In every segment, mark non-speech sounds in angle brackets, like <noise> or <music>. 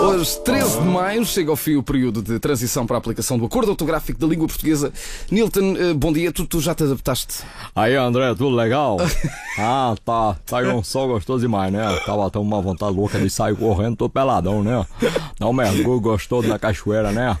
Hoje, 13 de maio, chega ao fim o período de transição para a aplicação do Acordo Autográfico da Língua Portuguesa. Nilton, eh, bom dia, tu, tu já te adaptaste? Aí, André, tudo legal? <laughs> ah, tá. Saiu um sol gostoso demais, né? Tava tão uma vontade louca de sair correndo, todo peladão, né? Não um mergulho gostoso na cachoeira, né?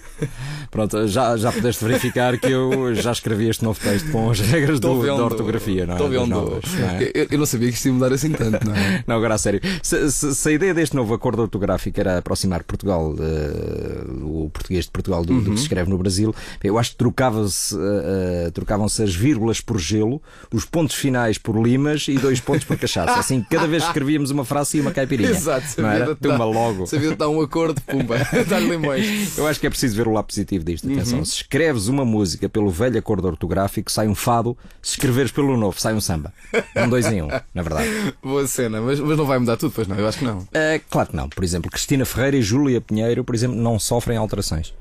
Pronto, já, já pudeste verificar que eu já escrevi este novo texto com as regras do, da ortografia, não é? Estou vendo. Novas, não é? eu, eu, não sabia que isto ia mudar assim tanto, não é? <laughs> não, agora a sério. Se, se, se a ideia deste novo acordo ortográfico era aproximar aproximar Portugal, uh, o português de Portugal do, uhum. do, que se uhum. escreve no Brasil, eu acho que trocava-se, uh, eh, eh, trocavam-se as vírgulas por gelo, os pontos finais por limas e dois pontos por cachaça. <laughs> Assim, cada vez escrevíamos uma frase e uma caipirinha. Exato, sabia de dar, logo. Sabia de dar um acordo, pumba, <laughs> dar limões. Eu acho que é preciso ver o lado positivo disto. Uhum. Atenção, uhum. se escreves uma música pelo velho acordo ortográfico, sai um fado, se escreveres pelo novo, sai um samba. Um dois em um, na verdade. <laughs> Boa cena, mas, mas não vai mudar tudo, pois não? Eu acho que não. Uh, claro que não. Por exemplo, Cristina Ferreira e Júlia Pinheiro, por exemplo, não sofrem alterações.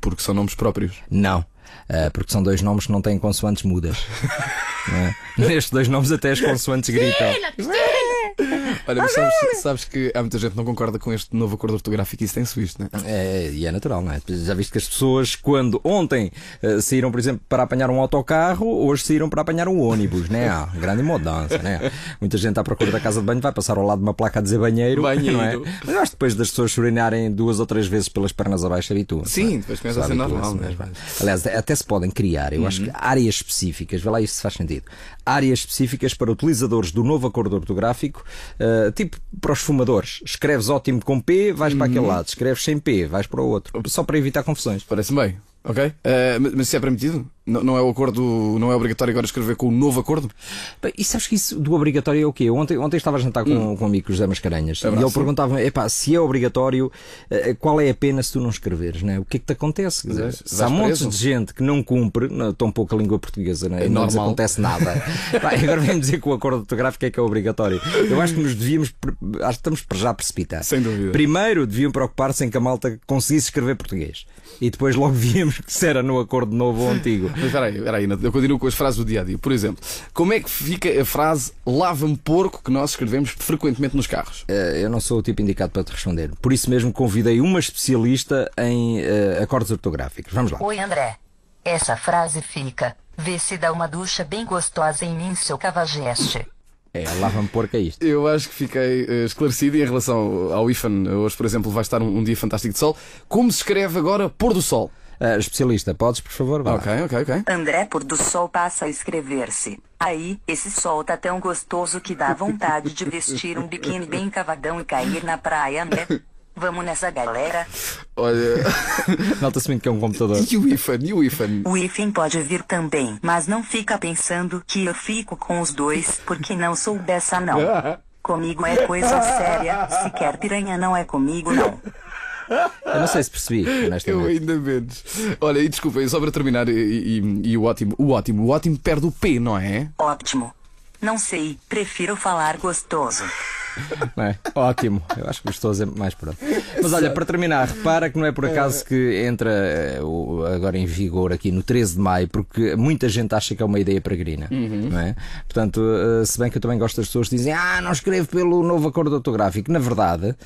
Porque são nomes próprios? Não. Uh, porque são dois nomes que não têm consoantes mudas. <laughs> É? Nestes dois nomes, até as consoantes gritam. Olha, mas sabes, sabes, que há muita gente que não concorda com este novo acordo ortográfico e isso tem-se visto, não é? é? E é natural, não é? Já viste que as pessoas, quando ontem uh, saíram, por exemplo, para apanhar um autocarro, hoje saíram para apanhar um ônibus, né? grande mudança, né? Muita gente à procura da casa de banho vai passar ao lado de uma placa a dizer banheiro, banheiro. não é? Mas acho que depois das pessoas urinarem duas ou três vezes pelas pernas abaixo, tu é? Sim, depois começa a ser normal. Né? Mesmo. É. Aliás, até se podem criar, eu uhum. acho que uhum. áreas específicas, vê lá isso se faz sentido, áreas específicas para utilizadores do novo acordo ortográfico ah, tipo para os fumadores. Escreves ótimo com P, vais para aquele uhum. lado. Escreves sem P, vais para o outro. Só para evitar confusões. Parece bem. Ok? Uh, mas se é permitido? Não, não é o acordo, não é obrigatório agora escrever com o um novo acordo? Bem, e sabes que isso do obrigatório é o quê? Ontem, ontem estava a jantar com, hum. com um amigo José Mascarenhas é e ele perguntava epá, se é obrigatório, eh, eh, qual é a pena se tu não escreveres? Né? O que é que te acontece? Quer dizer, se há montes de gente que não cumpre, não, tão pouca língua portuguesa, né? é não acontece nada. Vai, <laughs> agora vem dizer que o acordo ortográfico é que é obrigatório. Eu acho que nos devíamos, acho que estamos já precipitar. Sem dúvida. Primeiro deviam preocupar-se em que a malta conseguisse escrever português e depois logo <laughs> víamos se era no acordo novo ou antigo espera peraí, eu continuo com as frases do dia a dia. Por exemplo, como é que fica a frase lava-me porco que nós escrevemos frequentemente nos carros? Eh, eu não sou o tipo indicado para te responder. Por isso mesmo convidei uma especialista em uh, acordos ortográficos. Vamos lá. Oi, André. Essa frase fica: vê se dá uma ducha bem gostosa em mim, seu cavajeste. É, lava-me porco é isto. Eu acho que fiquei uh, esclarecido em relação ao IFAN. Hoje, por exemplo, vai estar um, um dia fantástico de sol. Como se escreve agora pôr do sol? Uh, especialista, podes, por favor? Vá. Ok, ok, ok. André por do Sol passa a escrever-se. Aí, esse sol tá tão gostoso que dá vontade de vestir um biquíni bem cavadão e cair na praia, né? Vamos nessa galera. Olha. Nota-se <laughs> bem que é um computador. E o IFAN, e o IFAN? O IFAN pode vir também, mas não fica pensando que eu fico com os dois, porque não sou dessa não. <laughs> Comigo é coisa séria, sequer piranha não é comigo não. Eu não sei se percebi, Eu ainda menos. Olha, e desculpem, só para terminar, e, e- e o ótimo, o ótimo, o ótimo perde o P, não é? Ótimo. Não sei, prefiro falar gostoso. é? Ótimo, eu acho que gostoso é mais pronto. Mas olha, para terminar, repara que não é por acaso que entra eh, agora em vigor aqui no 13 de maio, porque muita gente acha que é uma ideia peregrina, uhum. não é? Portanto, eh, se bem que eu também gosto das pessoas que dizem, ah, não escrevo pelo novo acordo ortográfico, na verdade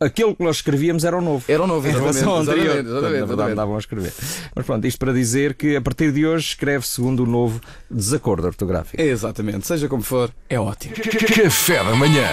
aquilo que nós escrevíamos era o novo. Era o novo, em relação ao anterior. Exatamente, exatamente, Portanto, na verdade, davam a escrever. Mas pronto, isto para dizer que a partir de hoje escreve segundo o novo desacordo ortográfico. exatamente, seja como for, é ótimo. Café da manhã.